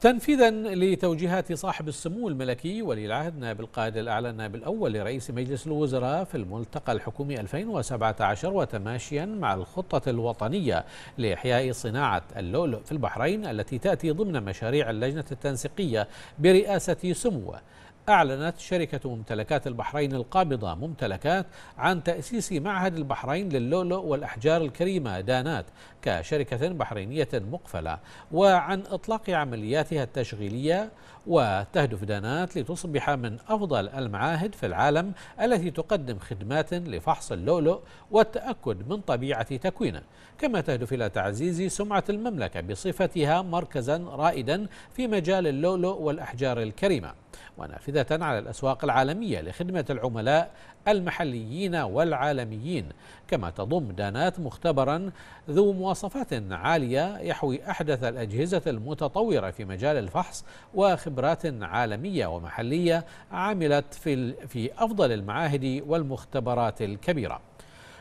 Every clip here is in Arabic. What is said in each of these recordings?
تنفيذا لتوجيهات صاحب السمو الملكي ولي العهد نائب القائد الأعلى النائب الأول لرئيس مجلس الوزراء في الملتقى الحكومي 2017 وتماشيا مع الخطة الوطنية لإحياء صناعة اللؤلؤ في البحرين التي تأتي ضمن مشاريع اللجنة التنسيقية برئاسة سموه أعلنت شركة ممتلكات البحرين القابضة ممتلكات عن تأسيس معهد البحرين للؤلؤ والأحجار الكريمة دانات كشركة بحرينية مقفلة وعن إطلاق عملياتها التشغيلية وتهدف دانات لتصبح من أفضل المعاهد في العالم التي تقدم خدمات لفحص اللؤلؤ والتأكد من طبيعة تكوينه كما تهدف إلى تعزيز سمعة المملكة بصفتها مركزا رائدا في مجال اللؤلؤ والأحجار الكريمة ونافذة على الأسواق العالمية لخدمة العملاء المحليين والعالميين كما تضم دانات مختبرا ذو مواصفات عالية يحوي أحدث الأجهزة المتطورة في مجال الفحص وخبرات عالمية ومحلية عملت في, أفضل المعاهد والمختبرات الكبيرة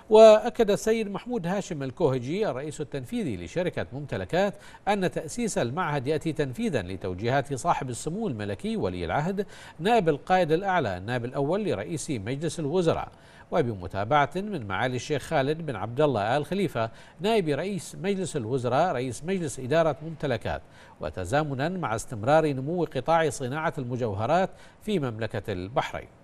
وأكد السيد محمود هاشم الكوهجي الرئيس التنفيذي لشركة ممتلكات أن تأسيس المعهد يأتي تنفيذا لتوجيهات صاحب السمو الملكي ولي العهد نائب القائد الأعلى النائب الأول لرئيس مجلس الوزراء وبمتابعة من معالي الشيخ خالد بن عبد الله آل خليفة نائب رئيس مجلس الوزراء رئيس مجلس إدارة ممتلكات وتزامنا مع استمرار نمو قطاع صناعة المجوهرات في مملكة البحرين